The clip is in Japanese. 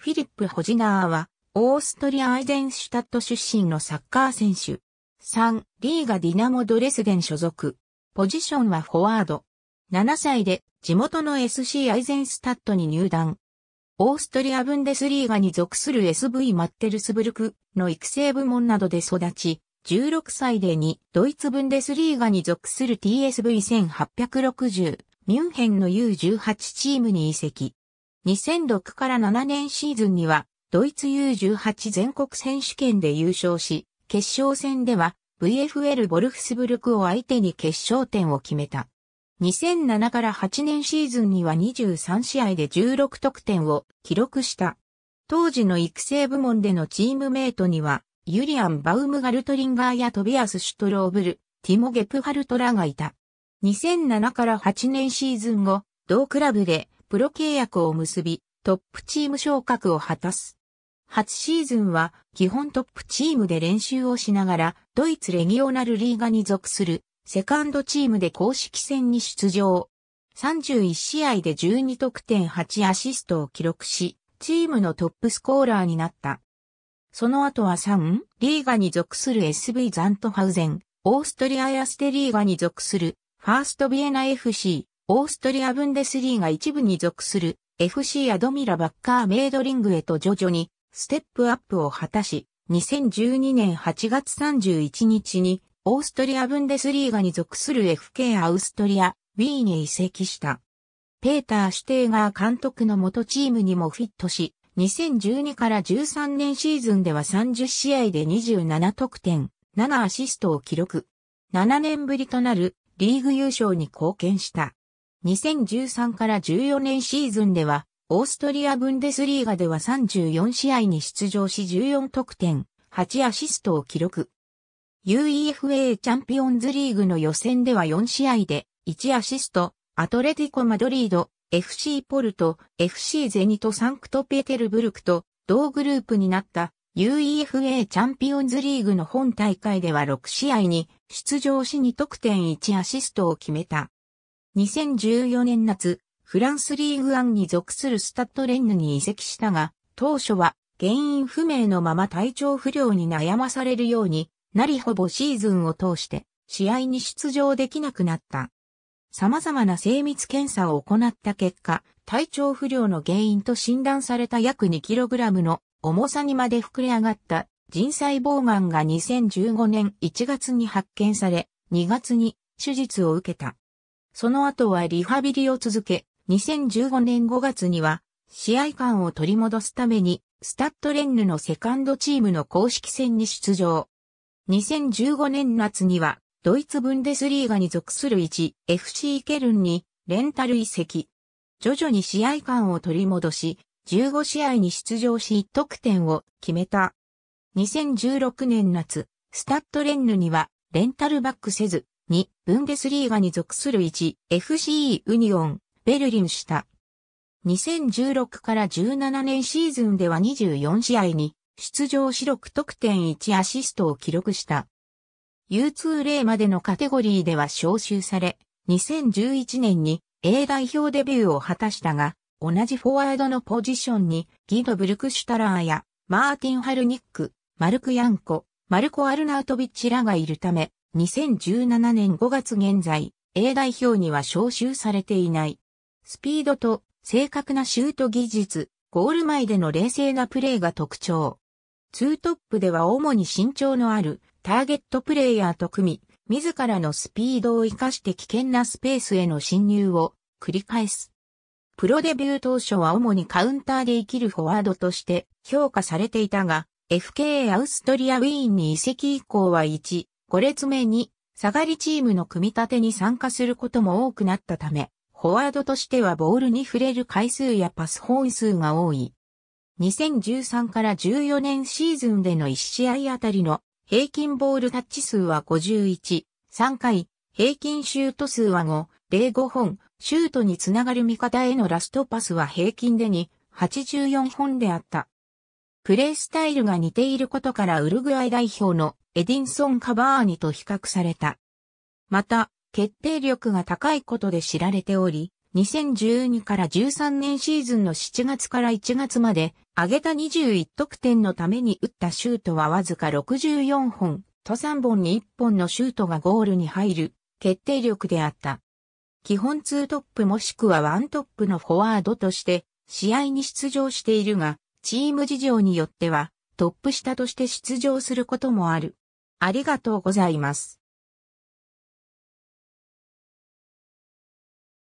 フィリップ・ホジナーは、オーストリア・アイゼンシュタット出身のサッカー選手。3、リーガ・ディナモ・ドレスデン所属。ポジションはフォワード。7歳で地元の SC アイゼンスタットに入団。オーストリア・ブンデスリーガに属する SV マッテルスブルクの育成部門などで育ち、16歳で2、ドイツブンデスリーガに属する TSV1860、ミュンヘンの U18 チームに移籍。2006から7年シーズンには、ドイツ U18 全国選手権で優勝し、決勝戦では VFL ボルフスブルクを相手に決勝点を決めた。2007から8年シーズンには23試合で16得点を記録した。当時の育成部門でのチームメイトには、ユリアン・バウムガルトリンガーやトビアス・シュトローブル、ティモ・ゲプハルトラがいた。2007から8年シーズン後、同クラブでプロ契約を結び、トップチーム昇格を果たす。初シーズンは基本トップチームで練習をしながら、ドイツレギオナルリーガに属するセカンドチームで公式戦に出場。31試合で12得点8アシストを記録し、チームのトップスコーラーになった。その後は3、リーガに属する SV ザントハウゼン、オーストリアやステリーガに属する、ファーストビエナ FC、オーストリア・ブンデスリーが一部に属する FC アドミラ・バッカー・メイドリングへと徐々にステップアップを果たし、2012年8月31日にオーストリア・ブンデスリーガに属する FK アウストリア、ウィーンへ移籍した。ペーター・シュテーガー監督の元チームにもフィットし、2012から13年シーズンでは30試合で27得点、7アシストを記録。7年ぶりとなるリーグ優勝に貢献した。2013から14年シーズンでは、オーストリアブンデスリーガでは34試合に出場し14得点、8アシストを記録。UEFA チャンピオンズリーグの予選では4試合で1アシスト、アトレティコ・マドリード、FC ポルト、FC ゼニト・サンクトペテルブルクと同グループになった UEFA チャンピオンズリーグの本大会では6試合に出場し2得点1アシストを決めた。2014年夏、フランスリーグアンに属するスタッドレンヌに移籍したが、当初は原因不明のまま体調不良に悩まされるようになりほぼシーズンを通して試合に出場できなくなった。様々な精密検査を行った結果、体調不良の原因と診断された約 2kg の重さにまで膨れ上がった人細胞癌が2015年1月に発見され、2月に手術を受けた。その後はリハビリを続け、2015年5月には、試合感を取り戻すために、スタッドレンヌのセカンドチームの公式戦に出場。2015年夏には、ドイツブンデスリーガに属する 1FC ケルンにレンタル移籍。徐々に試合感を取り戻し、15試合に出場し1得点を決めた。2016年夏、スタッドレンヌにはレンタルバックせず、2、ブンデスリーガに属する1、FC ユニオン、ベルリンした。2016から17年シーズンでは24試合に出場し6得点1アシストを記録した。U2 例までのカテゴリーでは招集され、2011年に A 代表デビューを果たしたが、同じフォワードのポジションにギド・ブルクシュタラーやマーティン・ハルニック、マルク・ヤンコ、マルコ・アルナートビッチらがいるため、2017年5月現在、A 代表には招集されていない。スピードと正確なシュート技術、ゴール前での冷静なプレーが特徴。ツートップでは主に身長のあるターゲットプレイヤーと組み、自らのスピードを活かして危険なスペースへの侵入を繰り返す。プロデビュー当初は主にカウンターで生きるフォワードとして評価されていたが、FK アウストリアウィーンに移籍以降は1、5列目に下がりチームの組み立てに参加することも多くなったため、フォワードとしてはボールに触れる回数やパス本数が多い。2013から14年シーズンでの1試合あたりの平均ボールタッチ数は51、3回、平均シュート数は5、05本、シュートにつながる味方へのラストパスは平均で2、84本であった。プレースタイルが似ていることからウルグアイ代表のエディンソン・カバーニと比較された。また、決定力が高いことで知られており、2012から13年シーズンの7月から1月まで、上げた21得点のために打ったシュートはわずか64本、と3本に1本のシュートがゴールに入る、決定力であった。基本2トップもしくは1トップのフォワードとして、試合に出場しているが、チーム事情によってはトップ下として出場することもある。ありがとうございます。